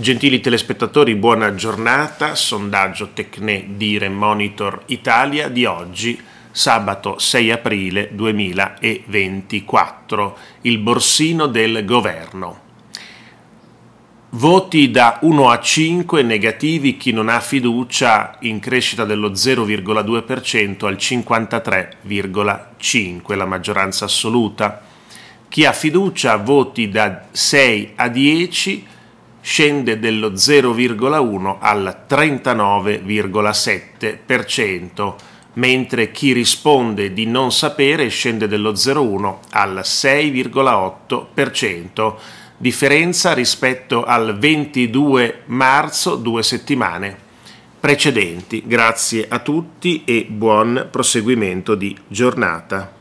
Gentili telespettatori, buona giornata. Sondaggio Tecne Dire Monitor Italia di oggi, sabato 6 aprile 2024. Il borsino del governo. Voti da 1 a 5 negativi chi non ha fiducia in crescita dello 0,2% al 53,5%, la maggioranza assoluta. Chi ha fiducia voti da 6 a 10 scende dello 0,1 al 39,7%, mentre chi risponde di non sapere scende dello 0,1 al 6,8%, differenza rispetto al 22 marzo, due settimane precedenti. Grazie a tutti e buon proseguimento di giornata.